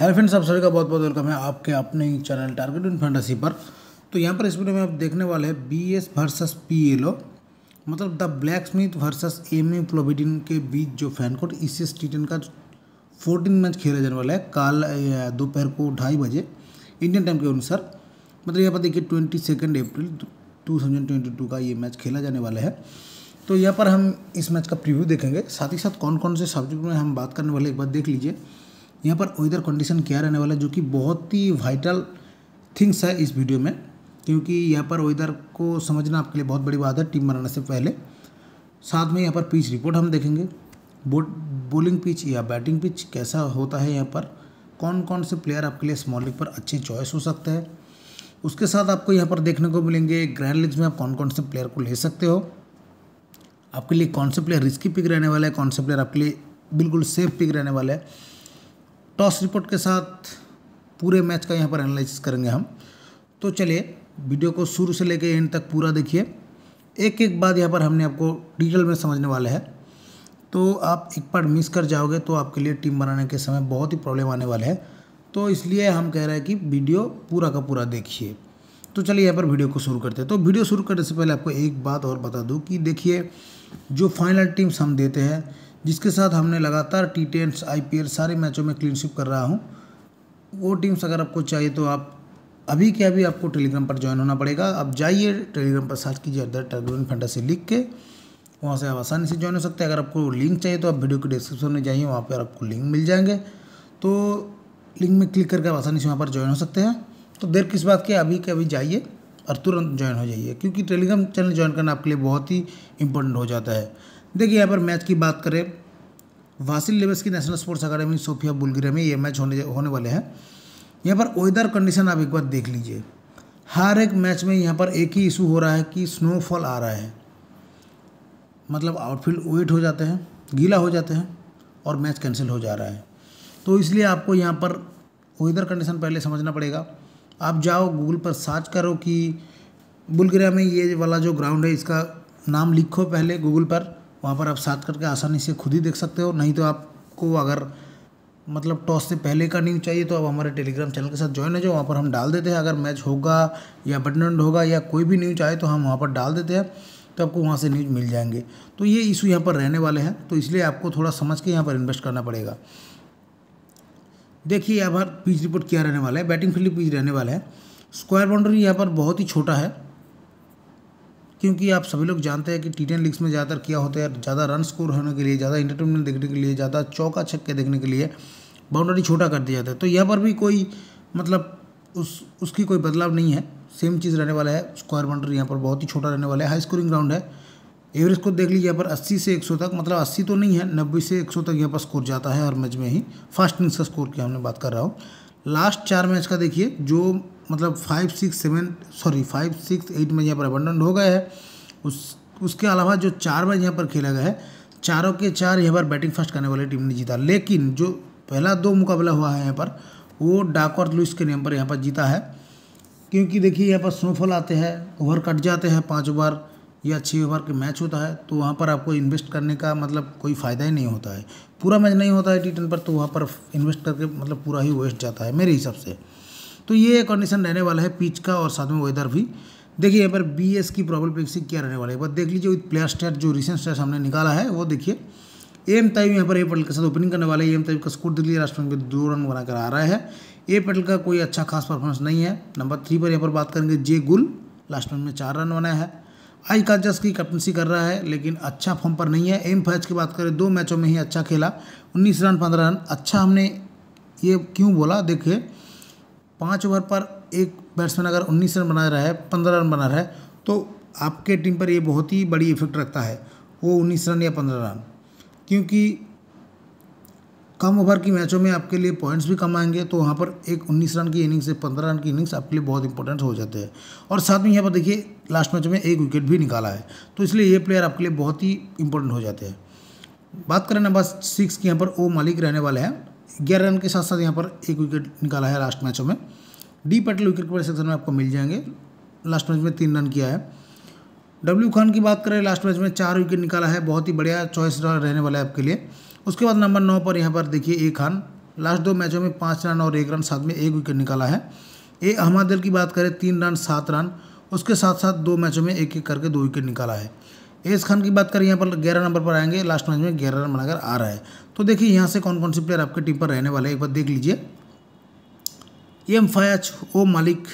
hello friends आप सभी का बहुत बहुत वेलकम है आपके अपने ही चैनल टारगेट इन फैंटेसी पर तो यहाँ पर इस वीडियो में आप देखने वाले हैं B S versus P L O मतलब the Black Smith versus M U Plovdiv के बीच जो फैन कोट टी टेन का फोर्टीन मैच खेला जाने वाला है कल दोपहर को ढाई बजे इंडियन टाइम के अनुसार मतलब यहाँ पर देखिए twenty second April two thousand twenty two का ये मैच खेला जाने वाला है तो यहाँ पर हम इस मैच का प्रिव्यू देखेंगे साथ ही साथ कौन कौन से सब्जेक्ट में हम बात करने वाले एक बार देख लीजिए यहाँ पर वेदर कंडीशन क्या रहने वाला है जो कि बहुत ही वाइटल थिंग्स है इस वीडियो में क्योंकि यहाँ पर वेदर को समझना आपके लिए बहुत बड़ी बात है टीम बनाने से पहले साथ में यहाँ पर पिच रिपोर्ट हम देखेंगे बोट बॉलिंग पिच या बैटिंग पिच कैसा होता है यहाँ पर कौन कौन से प्लेयर आपके लिए स्मॉल लीग पर अच्छे चॉइस हो सकते हैं उसके साथ आपको यहाँ पर देखने को मिलेंगे ग्रैंड लीग्स में आप कौन कौन से प्लेयर को ले सकते हो आपके लिए कौन से प्लेयर रिस्की पिक रहने वाला है कौन से प्लेयर आपके लिए बिल्कुल सेफ पिक रहने वाला है टॉस रिपोर्ट के साथ पूरे मैच का यहाँ पर एनालिसिस करेंगे हम तो चलिए वीडियो को शुरू से लेकर एंड तक पूरा देखिए एक एक बात यहाँ पर हमने आपको डिटेल में समझने वाले हैं तो आप एक पार्ट मिस कर जाओगे तो आपके लिए टीम बनाने के समय बहुत ही प्रॉब्लम आने वाले हैं तो इसलिए हम कह रहे हैं कि वीडियो पूरा का पूरा देखिए तो चलिए यहाँ पर वीडियो को शुरू करते हैं तो वीडियो शुरू करने से पहले आपको एक बात और बता दूँ कि देखिए जो फाइनल टीम्स हम देते हैं जिसके साथ हमने लगातार टी टेन आई सारे मैचों में क्लीनशिप कर रहा हूँ वो टीम्स अगर आपको चाहिए तो आप अभी के अभी आपको टेलीग्राम पर ज्वाइन होना पड़ेगा आप जाइए टेलीग्राम पर सर्च कीजिए द टर्बुलेंट फैंटेसी लिख के वहाँ से आप आसानी से ज्वाइन हो सकते हैं अगर आपको लिंक चाहिए तो आप वीडियो के डिस्क्रिप्शन में जाइए वहाँ पर आपको लिंक मिल जाएंगे तो लिंक में क्लिक करके आप आसानी से वहाँ पर ज्वाइन हो सकते हैं तो देर किस बात की अभी के अभी जाइए और तुरंत ज्वाइन हो जाइए क्योंकि टेलीग्राम चैनल ज्वाइन करना आपके लिए बहुत ही इंपॉर्टेंट हो जाता है देखिए यहाँ पर मैच की बात करें वासिल लेवस की national sports academy Sofia Bulgaria में ये मैच होने होने वाले हैं यहाँ पर वेदर कंडीशन आप एक बार देख लीजिए हर एक मैच में यहाँ पर एक ही इशू हो रहा है कि स्नोफॉल आ रहा है मतलब आउटफील्ड वेट हो जाते हैं गीला हो जाते हैं और मैच कैंसिल हो जा रहा है तो इसलिए आपको यहाँ पर वेदर कंडीशन पहले समझना पड़ेगा आप जाओ गूगल पर सर्च करो कि बुल्गारिया में ये वाला जो ग्राउंड है इसका नाम लिखो पहले गूगल पर वहाँ पर आप साथ करके आसानी से खुद ही देख सकते हो नहीं तो आपको अगर मतलब टॉस से पहले का न्यूज़ चाहिए तो आप हमारे टेलीग्राम चैनल के साथ ज्वाइन हो जाओ वहाँ पर हम डाल देते हैं अगर मैच होगा या बटनड होगा या कोई भी न्यूज आए तो हम वहाँ पर डाल देते हैं तो आपको वहाँ से न्यूज मिल जाएंगे तो ये इशू यहाँ पर रहने वाले हैं तो इसलिए आपको थोड़ा समझ के यहाँ पर इन्वेस्ट करना पड़ेगा देखिए यहाँ पर पिच रिपोर्ट क्या रहने वाला है बैटिंग फील्ड पिच रहने वाला है स्क्वायर बाउंड्री यहाँ पर बहुत ही छोटा है क्योंकि आप सभी लोग जानते हैं कि टी टेन लीग्स में ज़्यादातर क्या होता है ज़्यादा रन स्कोर होने के लिए ज़्यादा इंटरटेनमेंट देखने के लिए ज़्यादा चौका छक्के देखने के लिए बाउंड्री छोटा कर दिया जाता है तो यहाँ पर भी कोई मतलब उस उसकी कोई बदलाव नहीं है सेम चीज़ रहने वाला है स्क्वायर बाउंड्री यहाँ पर बहुत ही छोटा रहने वाला है हाई स्कोरिंग ग्राउंड है एवरेज को देख लीजिए यहाँ पर अस्सी से एक तक मतलब अस्सी तो नहीं है नब्बे से एक तक यहाँ पर स्कोर जाता है हर मैच में ही फास्ट इनिंग्स का स्कोर की हमने बात कर रहा हूँ लास्ट चार मैच का देखिए जो मतलब five six seven sorry five six eight match यहाँ पर अबंडन हो गए हैं उस उसके अलावा जो चार मैच यहाँ पर खेला गया है चारों के चार यहाँ पर बैटिंग फर्स्ट करने वाली टीम ने जीता लेकिन जो पहला दो मुकाबला हुआ है यहाँ पर वो डाक और लुइस के नेम पर यहाँ पर जीता है क्योंकि देखिए यहाँ पर स्नोफॉल आते हैं ओवर कट जाते हैं पाँच ओवर या अच्छी ओवर के मैच होता है तो वहाँ पर आपको इन्वेस्ट करने का मतलब कोई फ़ायदा ही नहीं होता है पूरा मैच नहीं होता है टी पर तो वहाँ पर इन्वेस्ट करके मतलब पूरा ही वेस्ट जाता है मेरे हिसाब से तो ये कंडीशन रहने वाला है पिच का और साथ में वेदर भी देखिए यहाँ पर बी एस की प्रॉब्लम प्रेक्सी क्या रहने वाला है बस देख लीजिए विथ प्लेयर स्टेट जो रिसेंट स्टेट हमने निकाला है वो देखिए एम ताइब यहाँ पर ए पटल के साथ ओपनिंग करने वाले एम ताइब का स्कोर दिल्ली राष्ट्रपति में दो रन बनाकर आ रहा है ए पटल का कोई अच्छा खास परफॉर्मेंस नहीं है नंबर थ्री पर यहाँ पर बात करेंगे जे गुल लास्ट में चार रन बनाया है आई काजस की कैप्टनसी कर रहा है लेकिन अच्छा फॉर्म पर नहीं है एम फैज की बात करें दो मैचों में ही अच्छा खेला उन्नीस रन पंद्रह रन अच्छा हमने ये क्यों बोला देखिए पाँच ओवर पर एक बैट्समैन अगर उन्नीस रन बना रहा है पंद्रह रन बना रहा है तो आपके टीम पर ये बहुत ही बड़ी इफेक्ट रखता है वो उन्नीस रन या पंद्रह रन क्योंकि कम ओवर की मैचों में आपके लिए पॉइंट्स भी कम आएंगे तो वहाँ पर एक 19 रन की इनिंग्स से 15 रन की इनिंग्स आपके लिए बहुत इंपॉर्टेंट हो जाते हैं और साथ में यहाँ पर देखिए लास्ट मैच में एक विकेट भी निकाला है तो इसलिए ये प्लेयर आपके लिए बहुत ही इंपॉर्टेंट हो जाते हैं बात करें नंबर सिक्स की यहाँ पर ओ मालिक रहने वाले हैं ग्यारह रन के साथ साथ यहाँ पर एक विकेट निकाला है लास्ट मैचों में D Patel wicket keeper section में आपको मिल जाएंगे लास्ट मैच में तीन रन किया है डब्ल्यू खान की बात करें लास्ट मैच में चार विकेट निकाला है बहुत ही बढ़िया चॉइस रहने वाला है आपके लिए उसके बाद नंबर नौ पर यहाँ पर देखिए ए खान लास्ट दो मैचों में पाँच रन और एक रन साथ में एक विकेट निकाला है ए अहमद की बात करें तीन रन सात रन उसके साथ साथ दो मैचों में एक एक करके दो विकेट निकाला है एस खान की बात करें यहाँ पर ग्यारह नंबर पर आएंगे लास्ट मैच में ग्यारह रन बनाकर आ रहा है तो देखिए यहाँ से कौन कौन से प्लेयर आपके टीम पर रहने वाले हैं एक बार देख लीजिए एम फायाच O Malik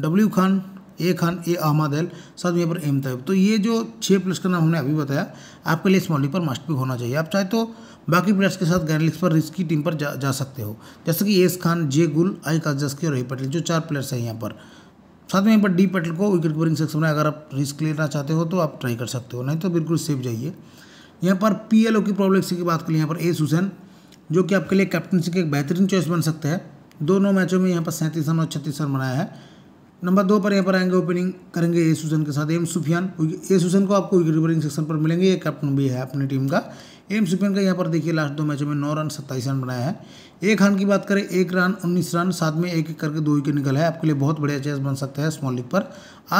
W Khan A Khan A Ahmed L साथ में यहाँ पर एम तैयब तो ये जो छः प्लस का नाम हमने अभी बताया आपके लिए स्मॉल पर मास्ट भी होना चाहिए आप चाहे तो बाकी प्लेयर्स के साथ गैरलिक्स पर रिस्की टीम पर जा, जा सकते हो जैसे कि एस खान जे गुल आई काजस्की और रही पटेल जो चार प्लेयर्स हैं यहाँ पर साथ में यहाँ पर डी पटेल को विकेट कीपरिंग सेक्शन में अगर आप रिस्क लेना चाहते हो तो आप ट्राई कर सकते हो नहीं तो बिल्कुल सेफ जाइए यहाँ पर पी की प्रॉब्लम की बात करें यहाँ पर एस हुसैन जो कि आपके लिए कैप्टनसी के एक बेहतरीन चॉइस बन सकते हैं दोनों मैचों में यहाँ पर सैंतीस रन और छत्तीस रन बनाया है नंबर दो पर यहाँ पर आएंगे ओपनिंग करेंगे ए सुजन के साथ एम सुफियान ए सुजन को आपको रिबरिंग सेक्शन पर मिलेंगे ये कैप्टन भी है अपनी टीम का एम सुफियान का यहाँ पर देखिए लास्ट दो मैचों में नौ रन सत्ताईस रन बनाया है एक रन की बात करें एक रन उन्नीस रन साथ में एक एक करके दो विकेट निकल है आपके लिए बहुत बढ़िया चेस बन सकता है स्मॉल लीग पर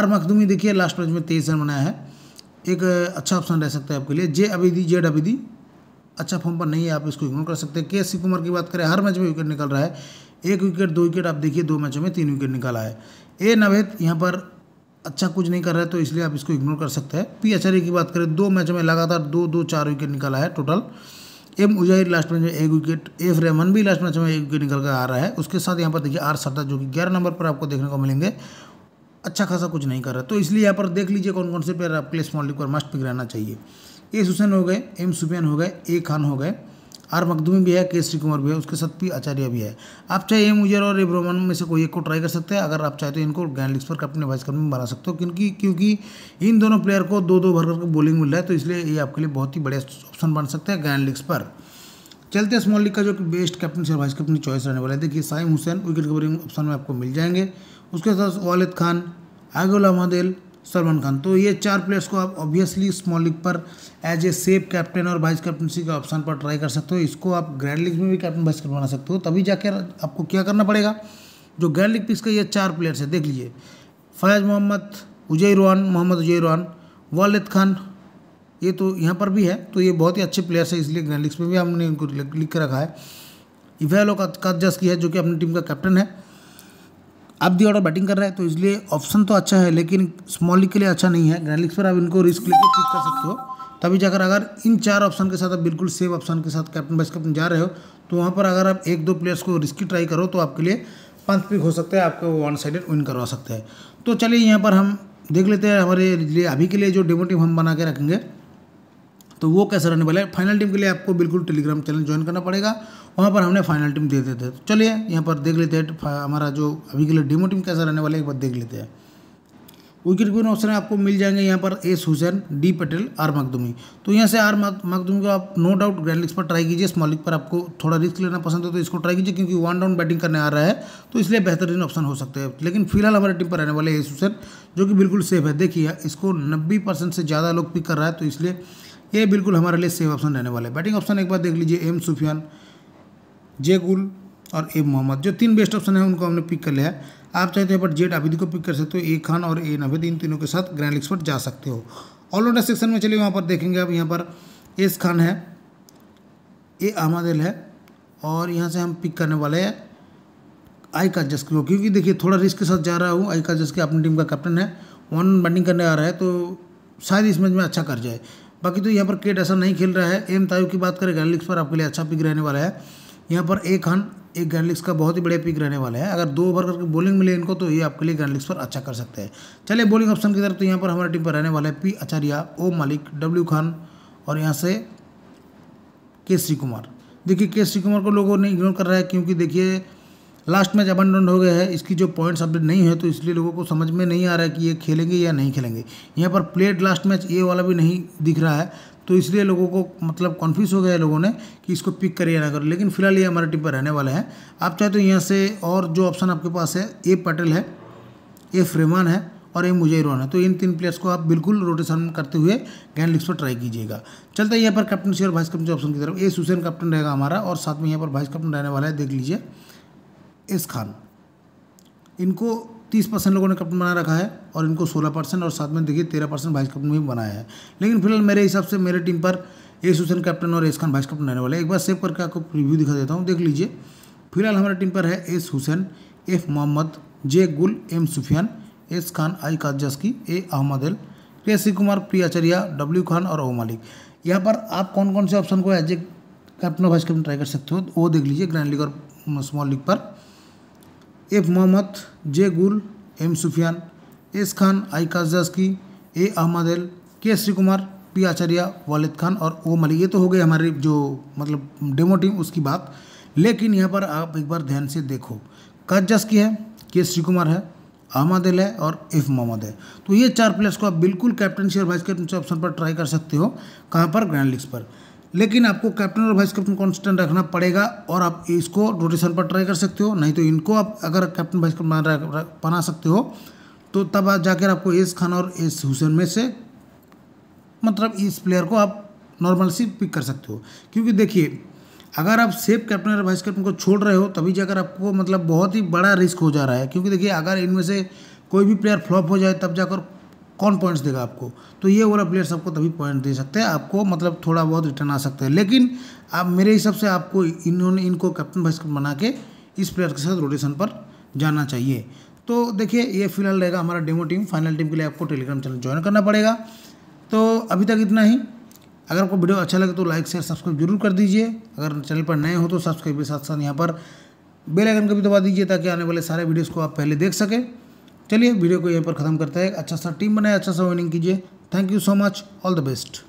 आर मखदूमी देखिए लास्ट मैच में तेईस रन बनाया है एक अच्छा ऑप्शन रह सकता है आपके लिए जे अबीदी जेड अबिदी अच्छा फॉर्म पर नहीं है आप इसको इग्नोर कर सकते हैं के एस कुमार की बात करें हर मैच में विकेट निकल रहा है एक विकेट दो विकेट आप देखिए दो मैचों में तीन विकेट निकाला है ए नवेद यहाँ पर अच्छा कुछ नहीं कर रहा है तो इसलिए आप इसको इग्नोर कर सकते हैं पी आचार्य की बात करें दो मैचों में लगातार दो दो चार विकेट निकाला है टोटल एम उजाहिर लास्ट मैच में एक विकेट एफ रेमन भी लास्ट मैच में एक विकेट निकल कर आ रहा है उसके साथ यहाँ पर देखिए आर सरदार जो कि ग्यारह नंबर पर आपको देखने को मिलेंगे अच्छा खासा कुछ नहीं कर रहा तो इसलिए यहाँ पर देख लीजिए कौन कौन से प्लेयर आपके लिए स्मॉल लीग पर मस्ट पिक रहना चाहिए एस हुसैन हो गए एम सुफियान हो गए ए खान हो गए आर मखदूमी भी है के श्री कुमार भी है उसके साथ पी आचार्य भी है आप चाहे एम उजर और ए ब्रह्मन में से कोई एक को ट्राई कर सकते हैं अगर आप चाहे तो इनको ग्रैंड लिस्ट पर कैप्टन वाइस कैप्टन बना सकते हो क्योंकि क्योंकि इन दोनों प्लेयर को दो दो भर करके बॉलिंग मिल रहा है तो इसलिए ये आपके लिए बहुत ही बढ़िया ऑप्शन बन सकते हैं ग्रैंड लिस्ट पर चलते हैं स्मॉल लीग का जो बेस्ट कैप्टन से वाइस कैप्टन चॉइस रहने वाला है देखिए Saim Hussain wicket keeping option में आपको मिल जाएंगे उसके साथ वालिद खान आगुल अहमदेल सलमान खान तो ये चार प्लेयर्स को आप ऑब्वियसली स्मॉल लीग पर एज ए सेफ कैप्टन और वाइस कैप्टनसी के ऑप्शन पर ट्राई कर सकते हो इसको आप ग्रैंड लीग में भी कैप्टन वाइस कैप्टन बना सकते हो तभी जाकर आपको क्या करना पड़ेगा जो ग्रैंड लीग पिक्स का ये चार प्लेयर्स है देख लीजिए फयाज मोहम्मद उजय रोहान मोहम्मद उजय रोहान वालिद खान ये तो यहाँ पर भी है तो ये बहुत ही अच्छे प्लेयर्स है इसलिए ग्रैंड लीग्स में भी हमने इनको लिख के रखा है इवेलो कादजस की है जो कि अपनी टीम का कैप्टन है आप दी ऑर्डर बैटिंग कर रहे हैं तो इसलिए ऑप्शन तो अच्छा है लेकिन स्मॉल लीग के लिए अच्छा नहीं है ग्रैंड लीग्स पर आप इनको रिस्क लेकर चीज कर सकते हो तभी जाकर अगर इन चार ऑप्शन के साथ आप बिल्कुल सेव ऑप्शन के साथ कैप्टन वाइस कैप्टन जा रहे हो तो वहाँ पर अगर आप एक दो प्लेयर्स को रिस्की ट्राई करो तो आपके लिए पाँच पिक हो सकता है आपको वन साइडेड विन करवा सकता है तो चलिए यहाँ पर हम देख लेते हैं हमारे लिए अभी के लिए जो डेमो टीम हम बना के रखेंगे तो वो कैसा रहने वाला है फाइनल टीम के लिए आपको बिल्कुल टेलीग्राम चैनल ज्वाइन करना पड़ेगा वहाँ पर हमने फाइनल टीम दे देते हैं तो चलिए यहाँ पर देख लेते हैं हमारा जो अभी के लिए डेमो टीम कैसा रहने वाला है एक बार देख लेते हैं विकेट कीपर ऑप्शन आपको मिल जाएंगे यहाँ पर S Hussain D Patel R Makhdoomi तो यहाँ से आर मकदुमी को आप नो डाउट ग्रैंड लिग्स पर ट्राई कीजिए स्मॉल लिग पर आपको थोड़ा रिस्क लेना पसंद है तो इसको ट्राई कीजिए क्योंकि वन डाउन बैटिंग करने आ रहा है तो इसलिए बेहतरीन ऑप्शन हो सकते हैं लेकिन फिलहाल हमारे टीम पर रहने वाले एस हुसैन जो कि बिल्कुल सेफ है देखिए इसको नब्बे से ज़्यादा लोग पिक कर रहा है तो इसलिए ये बिल्कुल हमारे लिए सेफ ऑप्शन रहने वाला है बैटिंग ऑप्शन एक बार देख लीजिए एम सुफियान जे गुल और एम मोहम्मद जो तीन बेस्ट ऑप्शन है उनको हमने पिक कर लिया है आप चाहते हैं बट जेड आबिदी को पिक कर सकते हो ए खान और ए नवेद इन तीनों के साथ ग्रैंड लिक्स पर जा सकते हो ऑलराउंडर सेक्शन में चलिए वहाँ पर देखेंगे आप यहाँ पर एस खान है ए अहमद है और यहाँ से हम पिक करने वाले हैं आई का जस्क को क्योंकि देखिए थोड़ा रिस्क के साथ जा रहा हूँ आई का जस्क अपनी टीम का कैप्टन है वन बैटिंग करने आ रहा है तो शायद इस मैच में अच्छा कर जाए बाकी तो यहाँ पर केट ऐसा नहीं खेल रहा है एम तायु की बात करें गैनलिक्स पर आपके लिए अच्छा पिक रहने वाला है यहाँ पर एक हन एक गैनलिक्स का बहुत ही बढ़िया पिक रहने वाला है अगर दो ओवर करके बॉलिंग मिले इनको तो ये आपके लिए गैनलिक्स पर अच्छा कर सकते हैं चलिए बॉलिंग ऑप्शन की तरफ तो यहाँ पर हमारे टीम पर रहने वाला है पी आचार्या ओ मालिक डब्ल्यू खान और यहाँ से के श्री कुमार देखिए के श्री कुमार को लोगों ने इग्नोर कर रहा है क्योंकि देखिए लास्ट मैच डाउन हो गया है इसकी जो पॉइंट्स अपडेट नहीं है तो इसलिए लोगों को समझ में नहीं आ रहा है कि ये खेलेंगे या नहीं खेलेंगे यहाँ पर प्लेड लास्ट मैच ये वाला भी नहीं दिख रहा है तो इसलिए लोगों को मतलब कन्फ्यूज हो गया है लोगों ने कि इसको पिक करिए या ना करो लेकिन फिलहाल ये हमारे टीम पर रहने वाले हैं आप चाहे तो यहाँ से और जो ऑप्शन आपके पास है ए पटेल है ए फ्रेमान है और ए मुजैरोन है तो इन तीन प्लेयर्स को आप बिल्कुल रोटेशन करते हुए गैन लिक्स पर ट्राई कीजिएगा चलते है यहाँ पर कैप्टनसी और वाइस कैप्टन ऑप्शन की तरफ ए सुसैन कैप्टन रहेगा हमारा और साथ में यहाँ पर वाइस कैप्टन रहने वाला है देख लीजिए एस खान इनको तीस परसेंट लोगों ने कैप्टन बना रखा है और इनको सोलह परसेंट और साथ में देखिए तेरह परसेंट वाइस कैप्टन भी बनाया है लेकिन फिलहाल मेरे हिसाब से मेरे टीम पर एस हुसैन कैप्टन और एस खान वाइस कैप्टन रहने वाले एक बार सेव करके आपको रिव्यू दिखा देता हूँ देख लीजिए फिलहाल हमारे टीम पर है S Hussain F Mohammad J Gul M Sufiyan S Khan I काजस्की A Ahmed L K Kumar प्रियाचर्या W Khan और ओ मालिक यहाँ पर आप कौन कौन से ऑप्शन को एज ए कैप्टन और वाइस कैप्टन ट्राई कर सकते हो वो देख लीजिए ग्रैंड लीग और स्मॉल लीग पर F Mohammad J Gul M Sufiyan S Khan I काजास्की A Ahmed L K Shri Kumar P आचार्य वालिद खान और ओ मलिक ये तो हो गए हमारी जो मतलब डेमो टीम उसकी बात लेकिन यहाँ पर आप एक बार ध्यान से देखो काजास्की है के श्री कुमार है अहमद एल है और एफ मोहम्मद है तो ये चार प्लेयर्स को आप बिल्कुल और वाइस कैप्टनशिप ऑप्शन पर ट्राई कर सकते हो कहाँ पर ग्रैंड लीग्स पर लेकिन आपको कैप्टन और वाइस कैप्टन कॉन्स्टेंट रखना पड़ेगा और आप इसको रोटेशन पर ट्राई कर सकते हो नहीं तो इनको आप अगर कैप्टन वाइस कैप्टन बना सकते हो तो तब आप जाकर आपको एस खान और एस हुसैन में से मतलब इस प्लेयर को आप नॉर्मल सी पिक कर सकते हो क्योंकि देखिए अगर आप सेफ कैप्टन और वाइस कैप्टन को छोड़ रहे हो तभी जाकर आपको मतलब बहुत ही बड़ा रिस्क हो जा रहा है क्योंकि देखिए अगर इनमें से कोई भी प्लेयर फ्लॉप हो जाए तब जाकर कौन पॉइंट्स देगा आपको तो ये वाला प्लेयर सबको तभी पॉइंट दे सकते हैं आपको मतलब थोड़ा बहुत रिटर्न आ सकता है लेकिन आप मेरे हिसाब से आपको इन्होंने इनको कैप्टन वाइस कैप्टन बना के इस प्लेयर के साथ रोटेशन पर जाना चाहिए तो देखिए ये फिलहाल रहेगा हमारा डेमो टीम फाइनल टीम के लिए आपको टेलीग्राम चैनल ज्वाइन करना पड़ेगा तो अभी तक इतना ही अगर आपको वीडियो अच्छा लगे तो लाइक शेयर सब्सक्राइब जरूर कर दीजिए अगर चैनल पर नए हो तो सब्सक्राइब के साथ साथ यहाँ पर बेल आइकन का भी दबा दीजिए ताकि आने वाले सारे वीडियोस को आप पहले देख सकें चलिए वीडियो को यहीं पर ख़त्म करते हैं अच्छा सा टीम बनाए अच्छा सा विनिंग कीजिए thank you so much all the best